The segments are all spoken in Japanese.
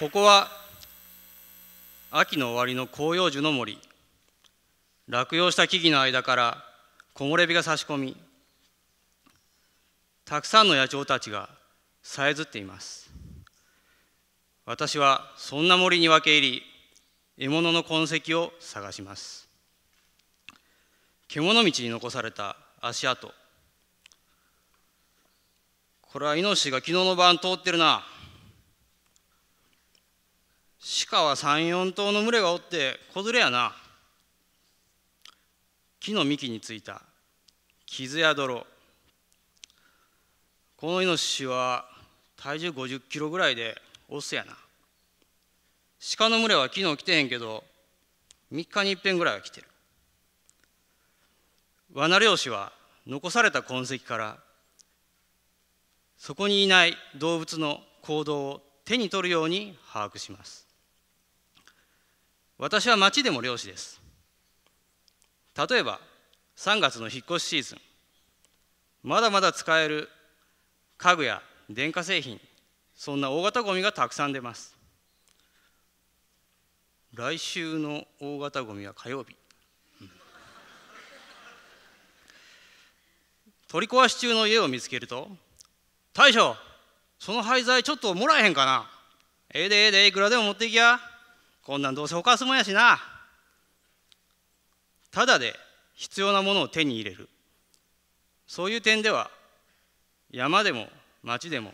ここは秋の終わりの広葉樹の森落葉した木々の間から木漏れ日が差し込みたくさんの野鳥たちがさえずっています私はそんな森に分け入り獲物の痕跡を探します獣道に残された足跡これはイノシシが昨日の晩通ってるな鹿は34頭の群れがおって子連れやな木の幹についた傷や泥このイノシシは体重50キロぐらいでオスやな鹿の群れは昨日来てへんけど3日に一遍ぐらいは来てる罠漁師は残された痕跡からそこにいない動物の行動を手に取るように把握します私は町でも漁師です例えば3月の引っ越しシーズンまだまだ使える家具や電化製品そんな大型ゴミがたくさん出ます来週の大型ゴミは火曜日取り壊し中の家を見つけると「大将その廃材ちょっともらえへんかなええでええでいくらでも持っていきや」こんなんどうせおかすもんやしなただで必要なものを手に入れるそういう点では山でも町でも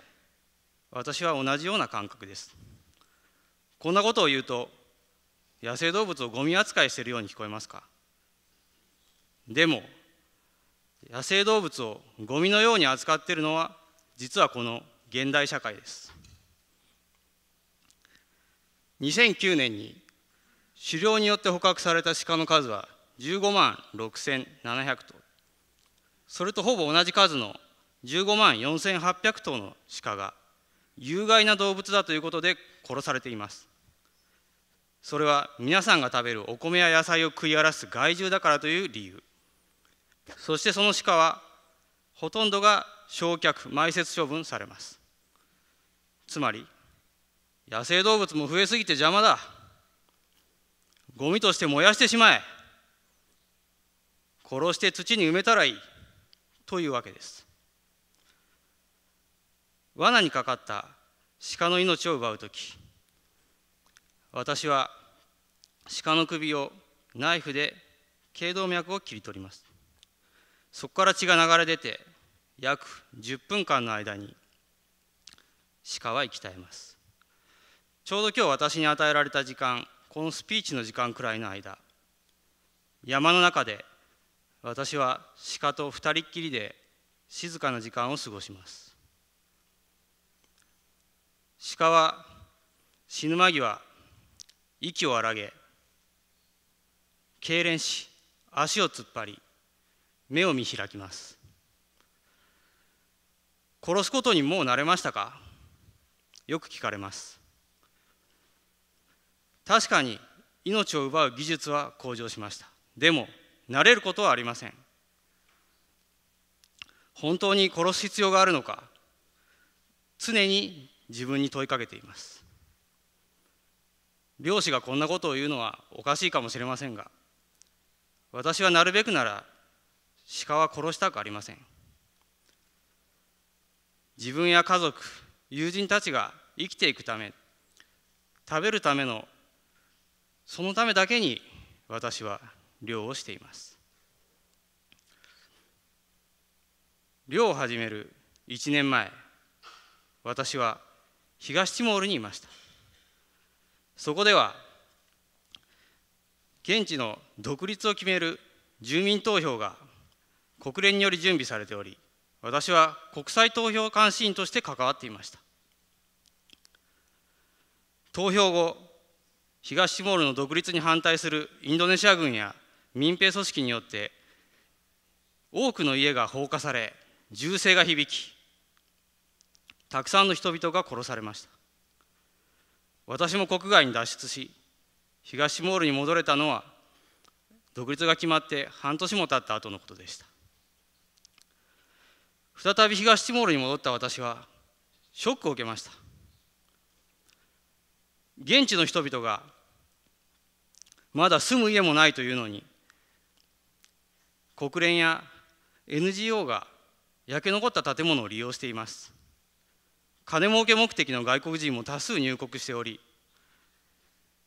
私は同じような感覚ですこんなことを言うと野生動物をゴミ扱いしているように聞こえますかでも野生動物をゴミのように扱っているのは実はこの現代社会です2009年に狩猟によって捕獲された鹿の数は15万6700頭それとほぼ同じ数の15万4800頭の鹿が有害な動物だということで殺されていますそれは皆さんが食べるお米や野菜を食い荒らす害獣だからという理由そしてその鹿はほとんどが焼却埋設処分されますつまり野生動物も増えすぎて邪魔だゴミとして燃やしてしまえ殺して土に埋めたらいいというわけです罠にかかった鹿の命を奪う時私は鹿の首をナイフで頸動脈を切り取りますそこから血が流れ出て約10分間の間に鹿は生き絶えますちょうど今日私に与えられた時間このスピーチの時間くらいの間山の中で私は鹿と二人っきりで静かな時間を過ごします鹿は死ぬ間際息を荒げ痙攣し足を突っ張り目を見開きます殺すことにもう慣れましたかよく聞かれます確かに命を奪う技術は向上しましたでも慣れることはありません本当に殺す必要があるのか常に自分に問いかけています漁師がこんなことを言うのはおかしいかもしれませんが私はなるべくなら鹿は殺したくありません自分や家族友人たちが生きていくため食べるためのそのためだけに私は漁をしています漁を始める1年前私は東ティモールにいましたそこでは現地の独立を決める住民投票が国連により準備されており私は国際投票監視員として関わっていました投票後東ティモールの独立に反対するインドネシア軍や民兵組織によって多くの家が放火され銃声が響きたくさんの人々が殺されました私も国外に脱出し東ティモールに戻れたのは独立が決まって半年も経った後のことでした再び東ティモールに戻った私はショックを受けました現地の人々がまだ住む家もないというのに国連や NGO が焼け残った建物を利用しています金儲け目的の外国人も多数入国しており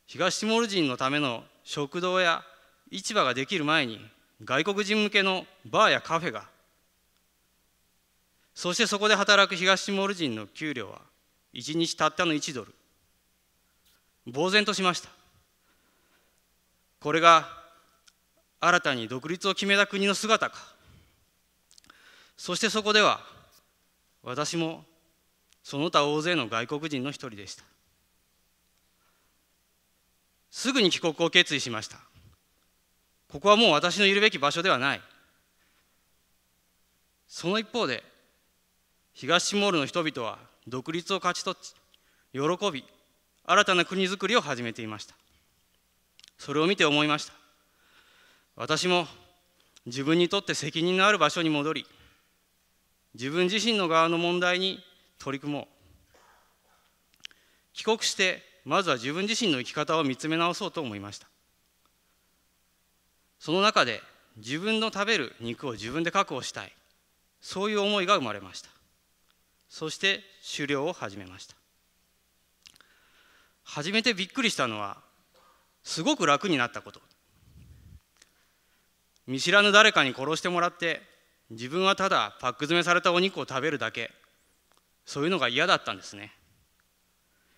東ティモール人のための食堂や市場ができる前に外国人向けのバーやカフェがそしてそこで働く東ティモール人の給料は1日たったの1ドル呆然としましたこれが新たに独立を決めた国の姿かそしてそこでは私もその他大勢の外国人の一人でしたすぐに帰国を決意しましたここはもう私のいるべき場所ではないその一方で東シモールの人々は独立を勝ち取ち喜び新たな国づくりを始めていましたそれを見て思いました私も自分にとって責任のある場所に戻り自分自身の側の問題に取り組もう帰国してまずは自分自身の生き方を見つめ直そうと思いましたその中で自分の食べる肉を自分で確保したいそういう思いが生まれましたそして狩猟を始めました初めてびっくりしたのはすごく楽になったこと見知らぬ誰かに殺してもらって自分はただパック詰めされたお肉を食べるだけそういうのが嫌だったんですね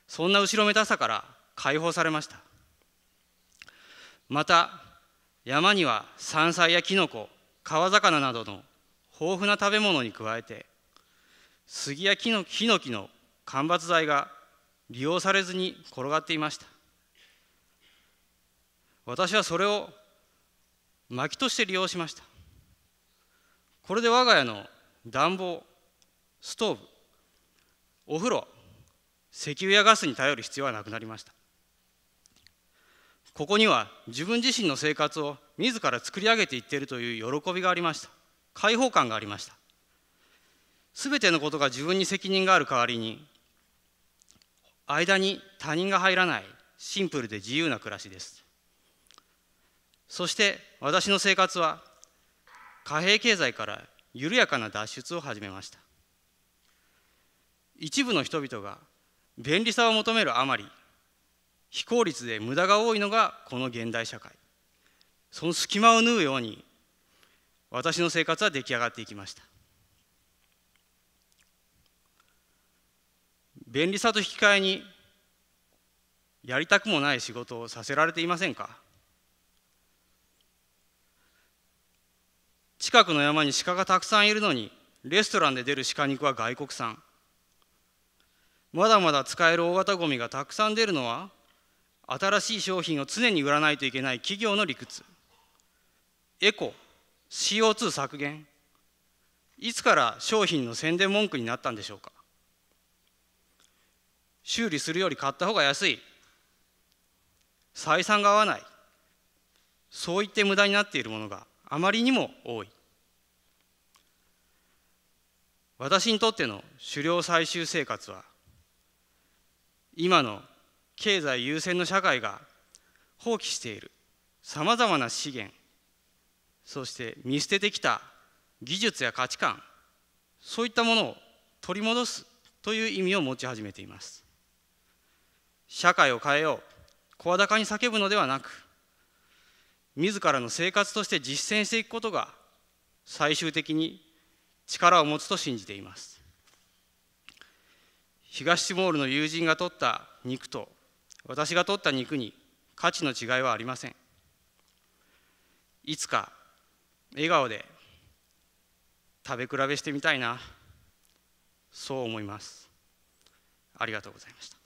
そんな後ろめたさから解放されましたまた山には山菜やきのこ川魚などの豊富な食べ物に加えて杉やヒノキの間伐材が利用されずに転がっていました私はそれを薪として利用しましたこれで我が家の暖房ストーブお風呂石油やガスに頼る必要はなくなりましたここには自分自身の生活を自ら作り上げていっているという喜びがありました解放感がありましたすべてのことが自分に責任がある代わりに間に他人が入らないシンプルで自由な暮らしですそして私の生活は貨幣経済から緩やかな脱出を始めました一部の人々が便利さを求めるあまり非効率で無駄が多いのがこの現代社会その隙間を縫うように私の生活は出来上がっていきました便利さと引き換えにやりたくもない仕事をさせられていませんか近くの山に鹿がたくさんいるのにレストランで出る鹿肉は外国産まだまだ使える大型ゴミがたくさん出るのは新しい商品を常に売らないといけない企業の理屈エコ CO2 削減いつから商品の宣伝文句になったんでしょうか修理するより買った方が安い採算が合わないそう言って無駄になっているものがあまりにも多い私にとっての狩猟採集生活は今の経済優先の社会が放棄しているさまざまな資源そして見捨ててきた技術や価値観そういったものを取り戻すという意味を持ち始めています社会を変えよう声高に叫ぶのではなく自らの生活として実践していくことが最終的に力を持つと信じています東モールの友人が取った肉と私が取った肉に価値の違いはありませんいつか笑顔で食べ比べしてみたいなそう思いますありがとうございました